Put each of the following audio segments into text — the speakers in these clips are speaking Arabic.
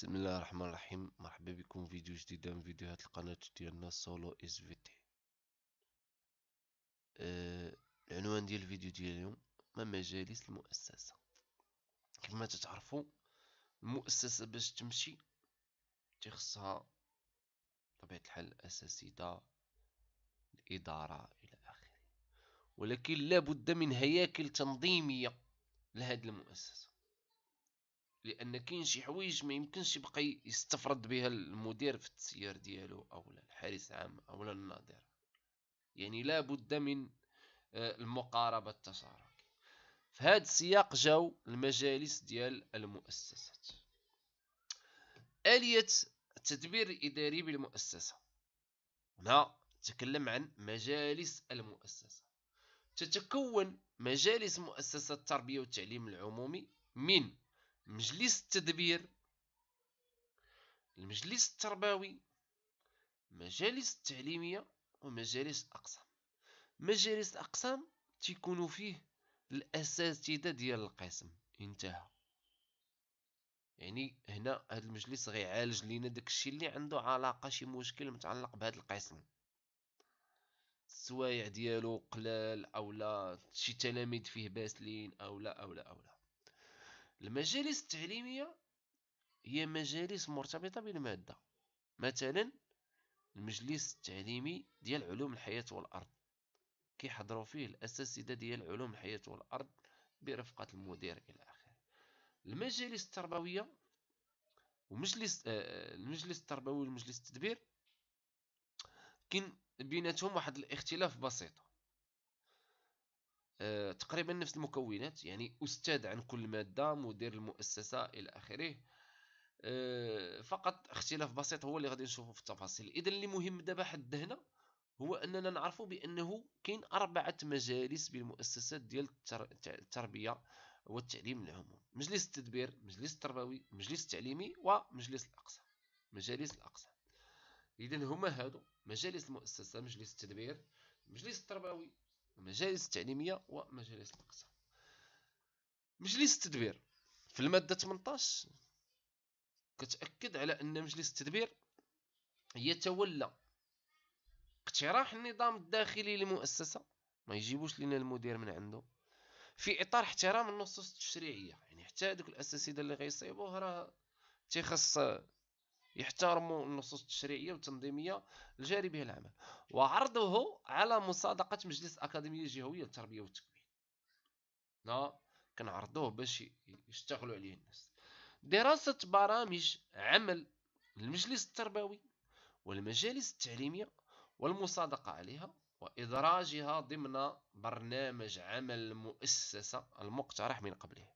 بسم الله الرحمن الرحيم مرحبا بكم فيديو جديد من فيديوهات القناة ديالنا سولو اس في تي العنوان ديال الفيديو ديال اليوم ما مجالس المؤسسة كما تتعرفوا المؤسسة باش تمشي تخصها طبيعة الحال الأساسية الإدارة إلى آخره ولكن لابد من هياكل تنظيمية لهذه المؤسسة لان كاين شي حوايج ما يمكنش يبقى يستفرد بها المدير في التسيير ديالو او الحارس العام او الناظر يعني لا بد من آه، المقاربه التشارك في هذا السياق جاو المجالس ديال المؤسسات آلية التدبير الإداري بالمؤسسة هنا تكلم عن مجالس المؤسسة تتكون مجالس مؤسسة التربية والتعليم العمومي من مجلس التدبير المجلس التربوي مجالس التعليمية ومجالس الأقسام مجالس الأقسام تيكون فيه الأساتذة ديال القسم انتهى يعني هنا هذا المجلس غيعالج لينا داكشي اللي عنده علاقة شي مشكل متعلق بهذا القسم السوايع ديالو قلال او لا شي تلاميذ فيه باسلين او لا او لا او لا المجالس التعليميه هي مجالس مرتبطه بالماده مثلا المجلس التعليمي ديال علوم الحياه والارض كيحضروا فيه الاساتذه ديال علوم الحياه والارض برفقه المدير الى اخره المجالس التربويه ومجلس آه، آه، المجلس التربوي والمجلس التدبير كاين بيناتهم واحد الاختلاف بسيط آه، تقريبا نفس المكونات يعني أستاذ عن كل مادة مدير المؤسسة إلى آخره آه، فقط اختلاف بسيط هو اللي غادي نشوفه في التفاصيل إذا اللي مهم دابا حد هنا هو أننا نعرفوا بأنه كاين أربعة مجالس بالمؤسسات ديال التربية والتعليم العموم مجلس التدبير مجلس التربوي مجلس التعليمي ومجلس الأقسام مجالس الأقسام إذا هما هادو مجالس المؤسسة مجلس التدبير مجلس التربوي المجالس التعليميه ومجالس الاقسام مجلس التدبير في الماده 18 كتاكد على ان مجلس التدبير يتولى اقتراح النظام الداخلي للمؤسسه ما يجيبوش لنا المدير من عنده في اطار احترام النصوص التشريعيه يعني حتى دوك الاساسيده اللي غيصيبوه راه تيخص يحترموا النصوص التشريعيه والتنظيميه الجاري به العمل وعرضه على مصادقه مجلس الاكاديميه الجهويه للتربيه والتكوين لا كنعرضوه باش يشتغلوا عليه الناس دراسه برامج عمل المجلس التربوي والمجالس التعليميه والمصادقه عليها وادراجها ضمن برنامج عمل المؤسسه المقترح من قبله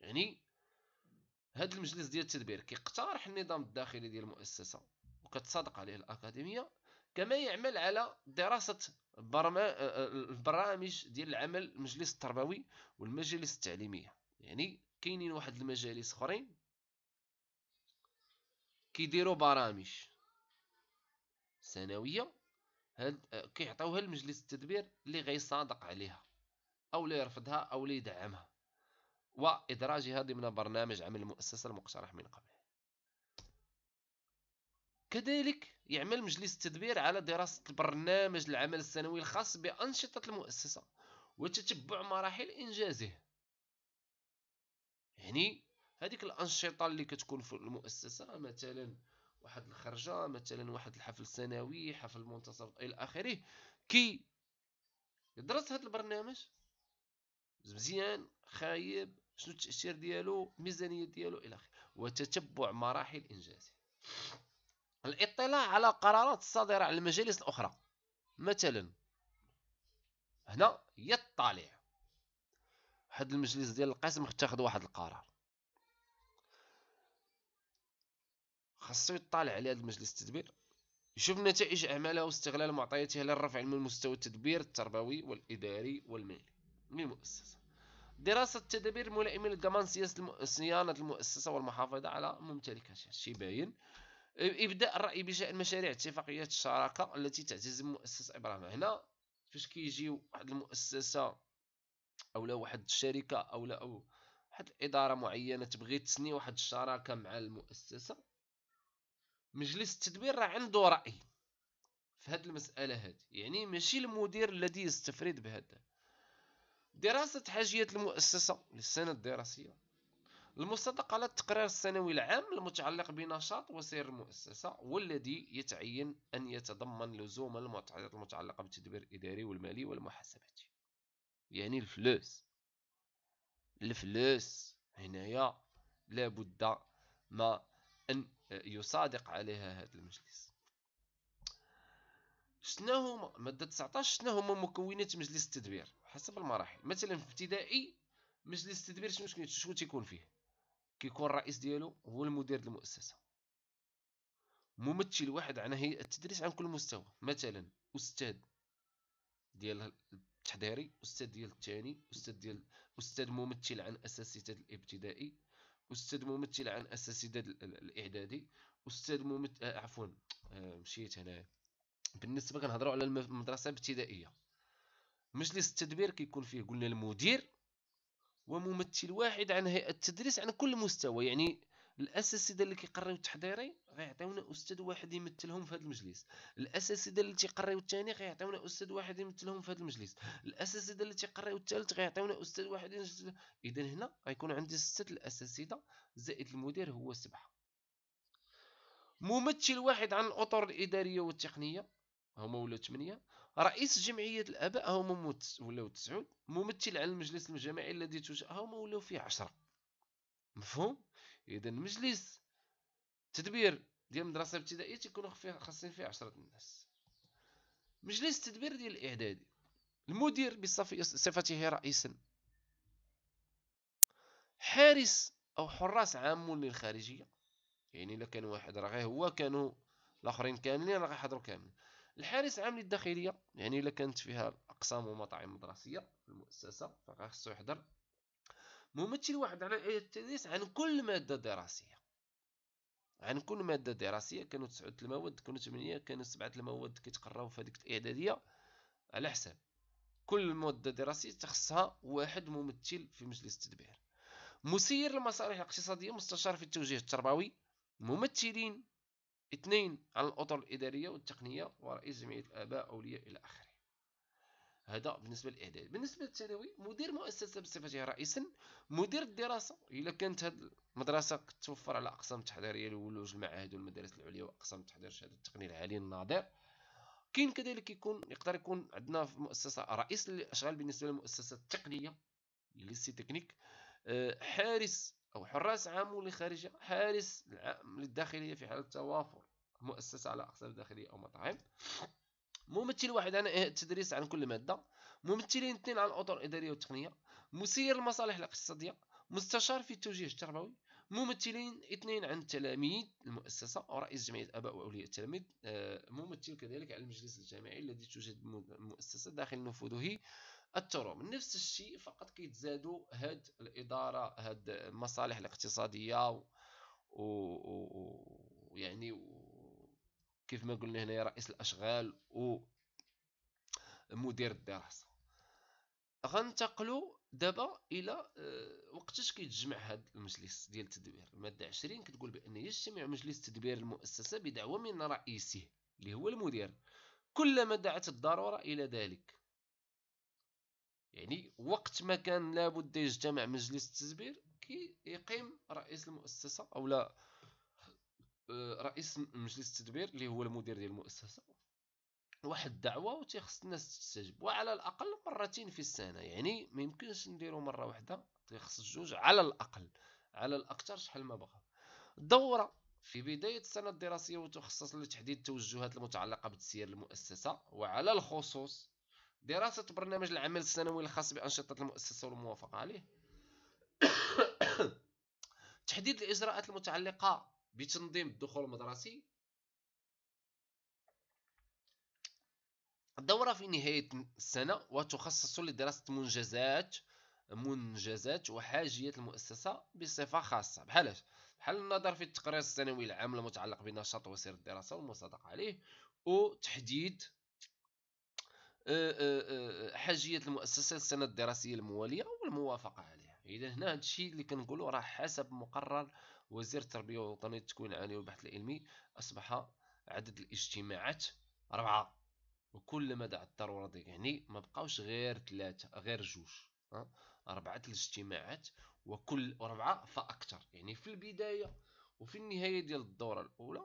يعني هذا المجلس ديال التدبير كيقترح النظام الداخلي ديال المؤسسه وكتصادق عليه الاكاديميه كما يعمل على دراسه البرامج ديال العمل المجلس التربوي والمجالس التعليميه يعني كاينين واحد المجالس اخرين كيديروا برامج سنويه هاد كيعطيوها لمجلس التدبير اللي غيصادق عليها او اللي يرفضها او اللي يدعمها وإدراجها ضمن برنامج عمل المؤسسة المقترح من قبل كذلك يعمل مجلس التدبير على دراسة البرنامج العمل السنوي الخاص بأنشطة المؤسسة وتتبع مراحل إنجازه يعني هذيك الأنشطة اللي كتكون في المؤسسة مثلا واحد الخرجة مثلا واحد الحفل سنوي حفل منتصف إلى آخره كي يدرس هذا البرنامج مزيان خايب شنو التاثير ديالو الميزانيه ديالو الى اخره وتتبع مراحل انجازه الاطلاع على قرارات الصادره على المجالس الاخرى مثلا هنا يطالع واحد المجلس ديال القسم اتخذ واحد القرار خاصو يطالع على هذا المجلس التدبير يشوف نتائج اعماله واستغلال معطياته للرفع من مستوى التدبير التربوي والاداري والمالي للمؤسسه دراسة تدابير ملائمة لضمان صيانة المؤسسة والمحافظة على ممتلكاتها شي باين ابداء الراي بشان مشاريع اتفاقيات الشراكه التي تعتز مؤسسه ابراهيم هنا فاش كيجيو واحد المؤسسه او لا واحد الشركه او لا او واحد الاداره معينه تبغي تسني واحد الشراكه مع المؤسسه مجلس التدبير راه عنده راي في هاد المساله هاد يعني ماشي المدير الذي يستفرد بهذا دراسة حاجيات المؤسسة للسنة الدراسية المصدق على التقرير السنوي العام المتعلق بنشاط وسير المؤسسة والذي يتعين أن يتضمن لزوما المعطيات المتعلقة بالتدبير الإداري والمالي والمحاسباتي يعني الفلوس الفلوس هنايا لابد ما أن يصادق عليها هذا المجلس شنو هما ماده 19 شنو هما مكونات مجلس التدبير حسب المراحل مثلا في ابتدائي مجلس التدبير شنو شنو تيكون فيه كيكون الرئيس ديالو هو المدير المؤسسه ممثل واحد عن هيئه التدريس عن كل مستوى مثلا استاذ ديال التحضيري استاذ ديال الثاني استاذ ديال استاذ ممثل عن أساسية الابتدائي استاذ ممثل عن أساسية الاعدادي استاذ ممثل آه، عفوا آه، مشيت هنايا بالنسبه كنهضروا على المدرسه الابتدائيه مجلس التدبير كيكون فيه قلنا المدير وممثل واحد عن هيئه التدريس على كل مستوى يعني الاساتذه اللي كيقريو التحضيري غيعطيونا استاذ واحد يمثلهم في هذا المجلس الاساتذه اللي تيقريو الثاني غيعطيونا استاذ واحد يمثلهم في هذا المجلس الاساتذه اللي تيقريو الثالث غيعطيونا استاذ واحد اذا هنا غيكون عندي سته الاساتذه زائد المدير هو سبعه ممثل واحد عن الاطر الاداريه والتقنيه هما ولاو 8 رئيس جمعيه الاباء هما ولاو 9 ممثل على المجلس الجماعي الذي تشاء هما ولاو فيه 10 مفهوم اذا مجلس التدبير ديال المدرسه الابتدائيه تيكونوا فيه خاصين فيه 10 الناس مجلس التدبير ديال الاعدادي المدير بصفته رئيسا حارس او حراس عامون للخارجيه يعني الا كان واحد راه غير هو كانوا الاخرين كاملين راه غيحضروا كاملين الحارس العام للداخليه يعني الا كانت فيها اقسام ومطاعم مدرسيه في المؤسسه فخاصو يحضر ممثل واحد على الايه التدريس عن كل ماده دراسيه عن كل ماده دراسيه كانوا تسعه المواد كانوا ثمانيه كانوا سبعه المواد كيتقراو في هذيك الاعداديه على حساب كل ماده دراسيه تخصها واحد ممثل في مجلس التدبير مسير المصالح الاقتصاديه مستشار في التوجيه التربوي ممثلين اثنين على الأطر الإدارية والتقنية ورئيس جمعية الآباء أولياء إلى آخره هذا بالنسبه للاعداد بالنسبه للثانوي مدير مؤسسه بصفته رئيسا مدير الدراسه الا كانت هذه المدرسه توفر على اقسام تحضيريه لولوج المعاهد والمدارس العليا واقسام تحضير الشهاده التقنيه العالي الناظر كاين كذلك يكون يقدر يكون عندنا في المؤسسه رئيس الاشغال بالنسبه للمؤسسه التقنيه سي تكنيك آه، حارس أو حراس عام لخارجية حارس للداخلية في حالة توافر مؤسسة على أقسام داخلية أو مطاعم ممثل واحد عن التدريس إيه، عن كل مادة ممثلين اثنين عن الأطر الإدارية والتقنية مسير المصالح الاقتصادية مستشار في التوجيه التربوي ممثلين اثنين عن تلاميذ المؤسسة رئيس جمعية أباء وأولياء التلاميذ آه، ممثل كذلك على المجلس الجامعي الذي توجد المؤسسة داخل نفوذه من نفس الشيء فقط كيتزادوا هاد الاداره هاد المصالح الاقتصاديه و... و... و... يعني و... كيف ما قلنا هنا رئيس الاشغال و مدير الدراسه غنتقلوا دابا الى آه، وقتاش كيتجمع هاد المجلس ديال التدبير الماده 20 كتقول بان يجتمع مجلس تدبير المؤسسه بدعوه من رئيسه اللي هو المدير كلما دعت الضروره الى ذلك يعني وقت ما كان لابد يجتمع مجلس التدبير يقيم رئيس المؤسسه او لا آه، رئيس مجلس التدبير اللي هو المدير ديال المؤسسه واحد الدعوه وتيخص الناس تستجب وعلى الاقل مرتين في السنه يعني ما يمكنش نديرو مره واحده تيخص جوج على الاقل على الاكثر شحال ما بغى الدوره في بدايه السنه الدراسيه وتخصص لتحديد التوجهات المتعلقه بتسيير المؤسسه وعلى الخصوص دراسة برنامج العمل السنوي الخاص بأنشطة المؤسسة والموافقة عليه تحديد الإجراءات المتعلقة بتنظيم الدخول المدرسي الدورة في نهاية السنة وتخصص لدراسة منجزات منجزات وحاجية المؤسسة بصفة خاصة بحالاش بحال النظر في التقرير السنوي العام المتعلق بنشاط وسير الدراسة والمصادقة عليه وتحديد آه، آه، آه، حاجيه المؤسسات السنه الدراسيه المواليه والموافقه عليها اذا هنا هذا الشيء اللي كنقولوا راه حسب مقرر وزير التربيه والوطنيه التكوين العالي والبحث العلمي اصبح عدد الاجتماعات أربعة وكل مدى الضرورة ديك يعني ما بقاوش غير ثلاثة غير جوج أربعة الاجتماعات وكل أربعة فأكثر يعني في البداية وفي النهاية ديال الدورة الأولى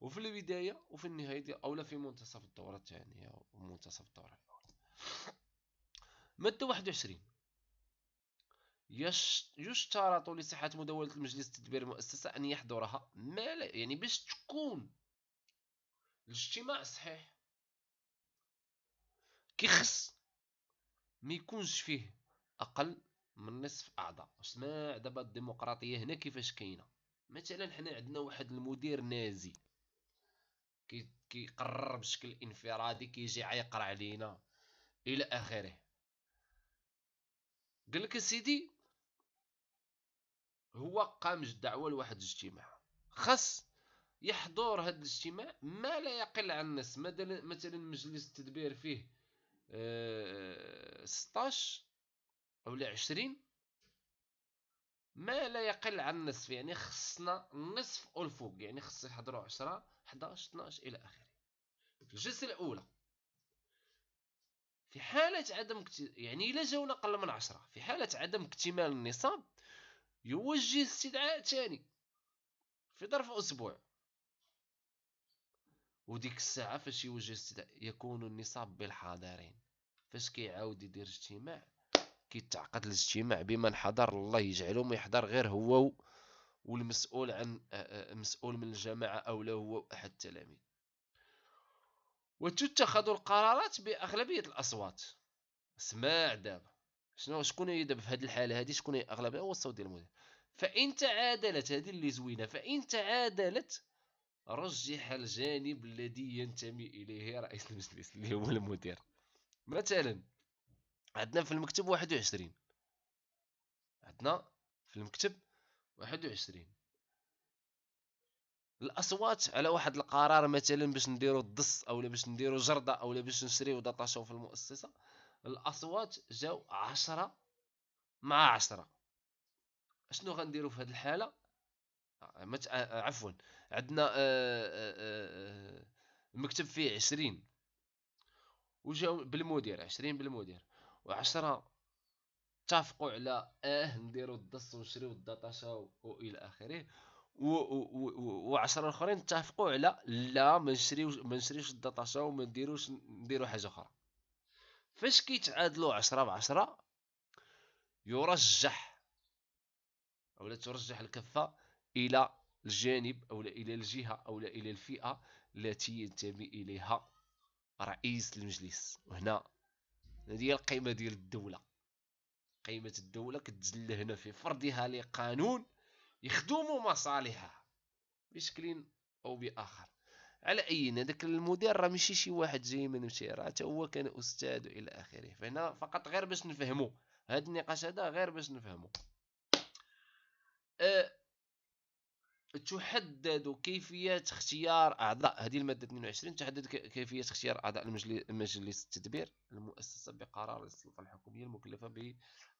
وفي البداية وفي النهاية دي أولا في منتصف الدورة الثانية ومنتصف الدورة الأولى مادة 21 يشترط لصحة مداولة المجلس تدبير المؤسسة أن يحضرها ما لا يعني باش تكون الاجتماع صحيح كيخص ما يكونش فيه أقل من نصف أعضاء اسمع دابا الديمقراطية هنا كيفاش كاينة مثلا حنا عندنا واحد المدير نازي كيقرر بشكل انفرادي كيجي عيقر علينا الى اخره قال لك سيدي هو قام الدعوه لواحد الاجتماع خاص يحضر هذا الاجتماع ما لا يقل عن الناس مثلا مجلس التدبير فيه 16 او 20 ما لا يقل عن النصف يعني خصنا النصف والفوق يعني خص يحضروا 10 11 12 الى اخره الجلسه الاولى في حالة عدم يعني إلا جاونا أقل من 10 في حالة عدم اكتمال النصاب يوجه استدعاء ثاني في ظرف أسبوع وديك الساعة فاش يوجه استدعاء يكون النصاب بالحاضرين فاش كيعاود يدير اجتماع كيتعقد الاجتماع بمن حضر الله يجعله ما يحضر غير هو والمسؤول عن مسؤول من الجماعة أو لا هو أحد التلاميذ وتتخذ القرارات بأغلبية الأصوات اسمع دابا شنو شكون هي دابا في هذه الحالة هذه شكون هي أغلبية هو الصوت ديال المدير فإن تعادلت هذه اللي زوينة فإن تعادلت رجح الجانب الذي ينتمي إليه رئيس المجلس اللي هو المدير مثلا عندنا في المكتب واحد وعشرين عندنا في المكتب واحد وعشرين الاصوات على واحد القرار مثلا باش نديرو الدس اولا باش نديرو جرده اولا باش نشريو داتا شو في المؤسسه الاصوات جاو عشرة مع عشرة شنو غنديرو في هذه الحاله آه، مت... آه، آه، عفوا عندنا المكتب فيه عشرين وجاو بالمدير عشرين بالمدير وعشرة اتفقوا على اه نديرو الدس ونشريو الدطاشة والى اخره وعشرة الاخرين اتفقوا على لا ما نشريوش ما نشريوش الدطاشة وما نديروش نديروا حاجة اخرى فاش كيتعادلوا عشرة 10 يرجح او لا ترجح الكفة الى الجانب او الى الجهة او الى الفئة التي ينتمي اليها رئيس المجلس وهنا هذه هي القيمه ديال الدوله قيمه الدوله كتزل هنا في فرضها لقانون يخدم مصالحها بشكل او باخر على اي هذاك المدير راه ماشي شي واحد جاي من نمشي راه حتى هو كان استاذ الى اخره فهنا فقط غير باش نفهمو هذا النقاش هذا غير باش نفهمو أه تحدد كيفيه اختيار اعضاء هذه الماده 22 تحدد كيفيه اختيار اعضاء مجلس التدبير المؤسسه بقرار السلطه الحكوميه المكلفه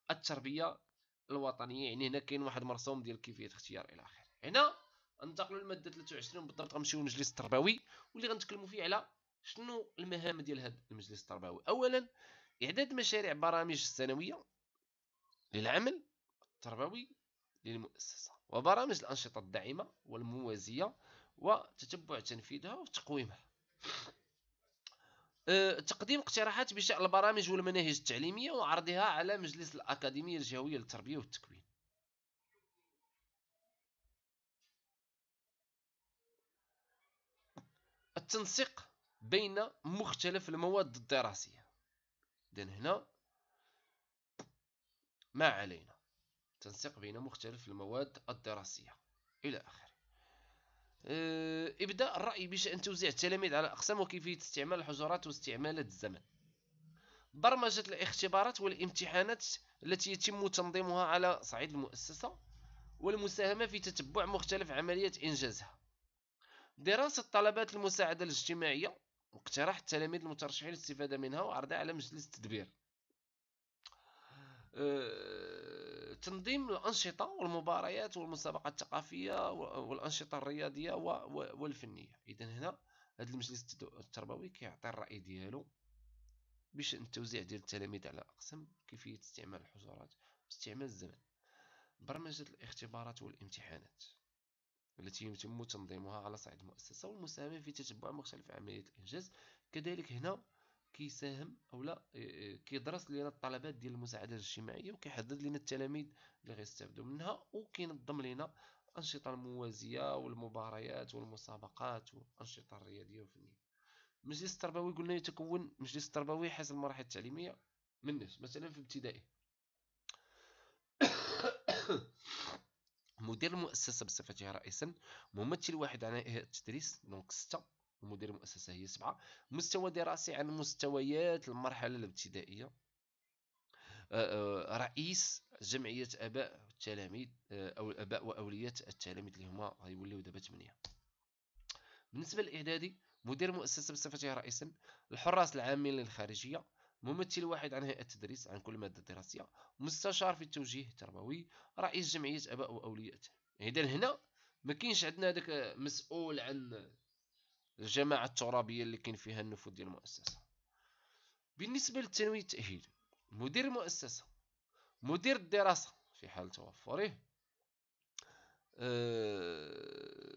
بالتربيه الوطنيه يعني هنا كاين واحد مرسوم ديال كيفيه اختيار الى اخره هنا ننتقلوا للماده 23 بالضبط غنمشيو للمجلس التربوي واللي غنتكلموا فيه على شنو المهام ديال هذا المجلس التربوي اولا اعداد مشاريع برامج السنويه للعمل التربوي للمؤسسه وبرامج الأنشطة الداعمة والموازية وتتبع تنفيذها وتقويمها أه، تقديم اقتراحات بشأن البرامج والمناهج التعليمية وعرضها على مجلس الأكاديمية الجهوية للتربية والتكوين التنسيق بين مختلف المواد الدراسية إذن هنا ما علينا تنسيق بين مختلف المواد الدراسية إلى آخره آه، ابدأ الرأي بشأن توزيع التلاميذ على أقسام وكيفية استعمال الحجرات واستعمالات الزمن برمجة الاختبارات والامتحانات التي يتم تنظيمها على صعيد المؤسسة والمساهمة في تتبع مختلف عمليات إنجازها دراسة طلبات المساعدة الاجتماعية واقتراح التلاميذ المترشحين الاستفادة منها وعرضها على مجلس التدبير آه، تنظيم الانشطه والمباريات والمسابقات الثقافيه والانشطه الرياضيه والفنيه اذا هنا هذا المجلس التربوي كيعطي الراي ديالو بشان التوزيع ديال التلاميذ على الاقسام كيفيه استعمال الحجرات واستعمال الزمن برمجه الاختبارات والامتحانات التي يتم تنظيمها على صعيد المؤسسه والمساهمه في تتبع مختلف عمليات الانجاز كذلك هنا كيساهم او لا آه، آه، كيدرس لينا الطلبات ديال المساعدات الاجتماعيه وكيحدد لينا التلاميذ اللي غيستافدوا منها وكينظم لينا الانشطه الموازيه والمباريات والمسابقات والانشطه الرياضيه والفنيه المجلس التربوي قلنا يتكون مجلس التربوي حسب المراحل التعليميه من نفس مثلا في ابتدائي مدير المؤسسه بصفتها رئيسا ممثل واحد عن التدريس دونك سته مدير المؤسسة هي سبعة مستوى دراسي عن مستويات المرحلة الابتدائية آه، آه، رئيس جمعية أباء التلاميذ آه، أو الأباء وأولياء التلاميذ اللي هما غيوليو دابا ثمانية بالنسبة للإعدادي مدير مؤسسة بصفته رئيسا الحراس العامين للخارجية ممثل واحد عن هيئة التدريس عن كل مادة دراسية مستشار في التوجيه التربوي رئيس جمعية أباء وأولياء إذا هنا ما كاينش عندنا هذاك مسؤول عن الجماعة الترابية اللي كاين فيها النفوذ ديال المؤسسة بالنسبة للتنويه التأهيل مدير المؤسسة مدير الدراسة في حال توفره أه...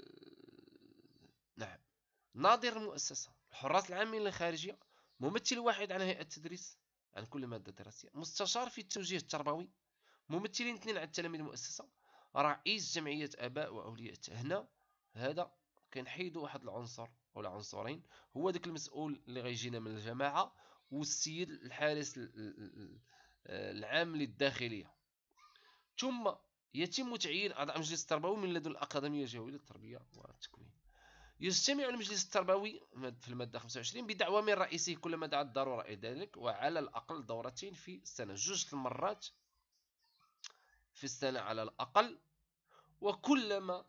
نعم ناظر المؤسسة الحراس العامين الخارجية ممثل واحد عن هيئة التدريس عن كل مادة دراسية مستشار في التوجيه التربوي ممثلين اثنين عن تلاميذ المؤسسة رئيس جمعية آباء وأولياء هنا هذا كنحيدوا واحد العنصر ولا عنصرين هو داك المسؤول اللي غيجينا من الجماعه والسيد الحارس العام للداخليه ثم يتم تعيين اعضاء مجلس التربوي من لدن الاكاديميه الجويه للتربيه والتكوين يجتمع المجلس التربوي في الماده 25 بدعوى من رئيسه كلما دعت الضروره الى ذلك وعلى الاقل دورتين في السنه جوج المرات في السنه على الاقل وكلما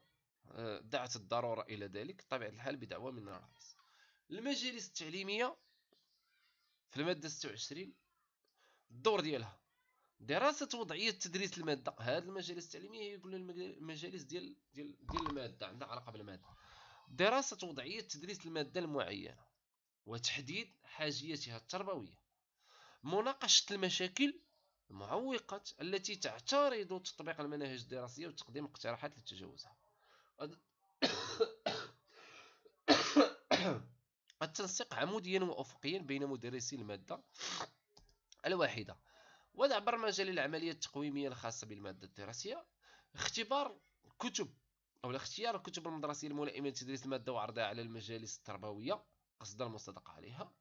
دعت الضرورة إلى ذلك بطبيعة الحال بدعوة من الرئيس المجالس التعليمية في المادة 26 الدور ديالها دراسة وضعية تدريس المادة هذه المجالس التعليمية يقول المجالس ديال ديال ديال المادة عندها علاقة بالمادة دراسة وضعية تدريس المادة المعينة وتحديد حاجيتها التربوية مناقشة المشاكل المعوقة التي تعترض تطبيق المناهج الدراسية وتقديم اقتراحات لتجاوزها التنسيق عموديا وافقيا بين مدرسي الماده الواحده وضع برمجه للعمليه التقويميه الخاصه بالماده الدراسيه اختبار كتب او اختيار الكتب المدرسيه الملائمه لتدريس الماده وعرضها على المجالس التربويه قصد المصادقه عليها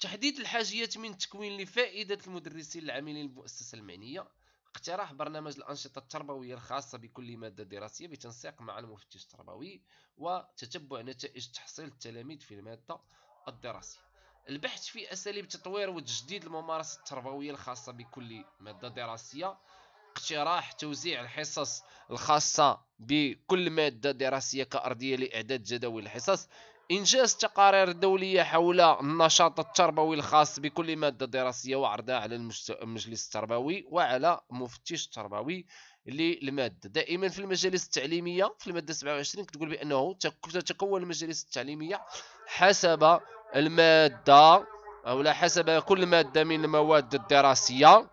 تحديد الحاجيات من تكوين لفائده المدرسين العاملين المؤسسة المعنيه اقتراح برنامج الأنشطة التربوية الخاصة بكل مادة دراسية بتنسيق مع المفتش التربوي وتتبع نتائج تحصيل التلاميذ في المادة الدراسية البحث في أساليب تطوير وتجديد الممارسة التربوية الخاصة بكل مادة دراسية اقتراح توزيع الحصص الخاصة بكل مادة دراسية كأرضية لإعداد جداول الحصص إنجاز تقارير دولية حول النشاط التربوي الخاص بكل مادة دراسية وعرضها على المجلس التربوي وعلى مفتش التربوي للمادة دائما في المجالس التعليمية في المادة 27 كتقول بأنه تتكون المجالس التعليمية حسب المادة أو لا حسب كل مادة من المواد الدراسية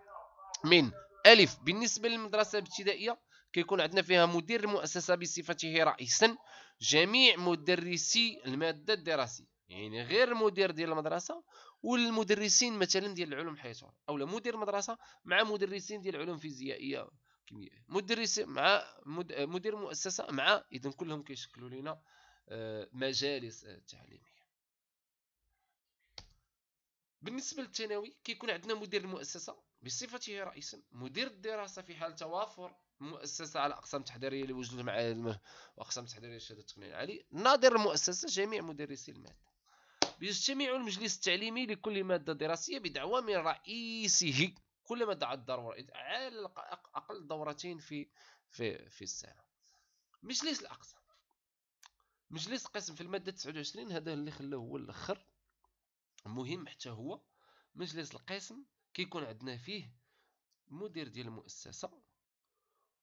من ألف بالنسبة للمدرسة الابتدائية كيكون عندنا فيها مدير المؤسسة بصفته رئيسا جميع مدرسي الماده الدراسيه يعني غير المدير ديال المدرسه والمدرسين مثلا ديال العلوم الحيوان أو مدير المدرسه مع مدرسين ديال العلوم الفيزيائيه كيميائيه مدرس مع مدير مؤسسه مع اذا كلهم كيشكلوا لنا آه، مجالس آه، تعليميه بالنسبه للثانوي كيكون عندنا مدير المؤسسه بصفته رئيسا مدير الدراسه في حال توافر مؤسسة على أقسام تحضيرية وجدت مع وأقسام تحضيرية للشهادة التقنية العالية ناظر المؤسسة جميع مدرسي المادة يجتمع المجلس التعليمي لكل مادة دراسية بدعوى من رئيسه كل ماده دعت الضرورة على أقل دورتين في في في السنة مجلس الأقسام مجلس قسم في المادة 29 هذا اللي خلاه هو الأخر مهم حتى هو مجلس القسم كيكون عندنا فيه مدير ديال المؤسسة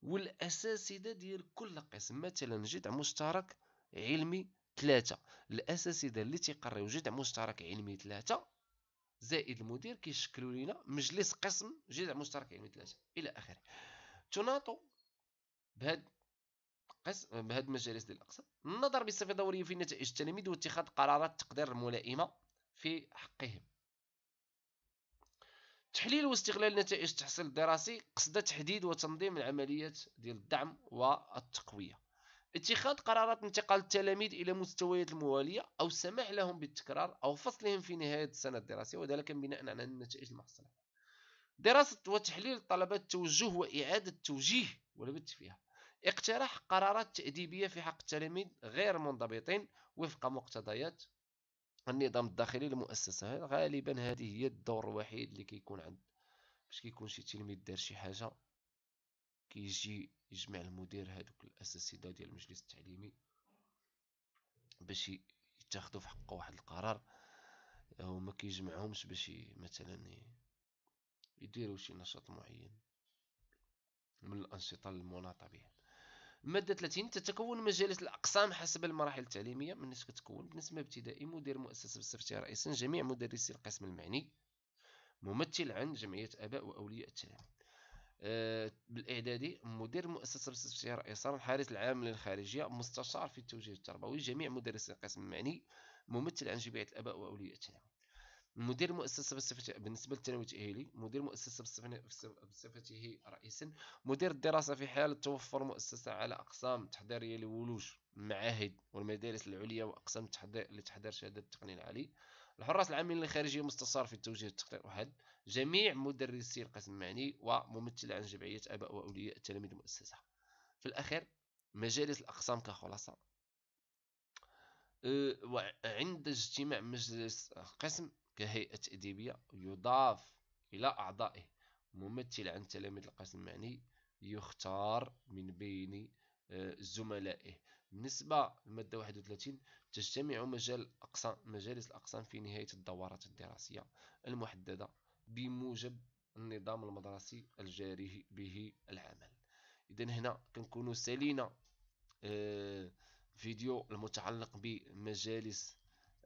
والاساتذه ديال كل قسم مثلا جذع مشترك علمي ثلاثة الاساتذه اللي تيقريو جذع مشترك علمي ثلاثة زائد المدير كيشكلوا لينا مجلس قسم جذع مشترك علمي ثلاثة الى اخره تناطو بهاد قسم بهاد المجالس ديال الاقسام النظر بصفه دوريه في نتائج التلاميذ واتخاذ قرارات تقدير ملائمه في حقهم تحليل واستغلال نتائج التحصيل الدراسي قصد تحديد وتنظيم العمليات ديال الدعم والتقويه اتخاذ قرارات انتقال التلاميذ الى مستويات المواليه او السماح لهم بالتكرار او فصلهم في نهايه السنه الدراسيه وذلك بناء على النتائج المحصله دراسه وتحليل طلبات التوجه واعاده التوجيه والبت فيها اقتراح قرارات تاديبيه في حق التلاميذ غير منضبطين وفق مقتضيات النظام الداخلي للمؤسسة غالبا هذه هي الدور الوحيد اللي كيكون عند باش كيكون شي تلميذ دار شي حاجة كيجي يجمع المدير هادوك الأساتذة ديال المجلس التعليمي باش يتاخدو في حقه واحد القرار هما كيجمعهمش باش مثلا يديروا شي نشاط معين من الأنشطة المناطة به الماده 30 تتكون مجالس الاقسام حسب المراحل التعليميه من نسبة كتكون بالنسبه ابتدائي مدير مؤسسه بالصفتي رئيسا جميع مدرسي القسم المعني ممثل عن جمعيه اباء واولياء التلاميذ آه، بالاعدادي مدير مؤسسه بالصفتي رئيسا الحارس العام للخارجيه مستشار في التوجيه التربوي جميع مدرسي القسم المعني ممثل عن جمعيه الاباء واولياء التلاميذ مدير المؤسسه بصفته بالنسبه للثانوي التاهيلي مدير المؤسسه بصفته رئيسا مدير الدراسه في حال توفر مؤسسه على اقسام تحضيريه لولوج المعاهد والمدارس العليا واقسام التحضير لتحضير شهاده التقني العالي الحراس العاملين الخارجيه مستشار في التوجيه التخطيط وحل جميع مدرسي القسم المعني وممثل عن جمعيه اباء واولياء تلاميذ المؤسسه في الاخير مجالس الاقسام كخلاصه أه، وعند اجتماع مجلس قسم كهيئة أديبية يضاف إلى أعضائه ممثل عن تلاميذ القسم المعني يختار من بين آه، زملائه بالنسبة للمادة 31 تجتمع مجال أقسام مجالس الأقسام في نهاية الدورات الدراسية المحددة بموجب النظام المدرسي الجاري به العمل إذا هنا كنكونوا سالينا آه، فيديو المتعلق بمجالس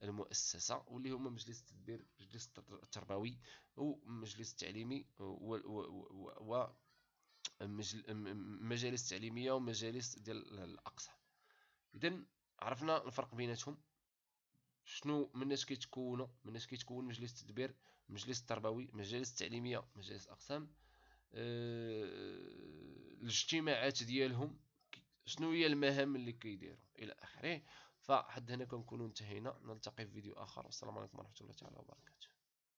المؤسسه واللي هما مجلس التدبير مجلس التربوي ومجلس التعليمي و مجالس تعليميه ومجالس ديال الاقصى اذا عرفنا الفرق بيناتهم شنو من كيتكونوا مناش كيتكون مجلس التدبير مجلس التربوي مجالس التعليميه مجالس الاقسام أه الاجتماعات ديالهم شنو هي المهام اللي كيديروا الى اخره فحد هنا كنكونوا انتهينا نلتقي في فيديو آخر والسلام عليكم ورحمة الله تعالى وبركاته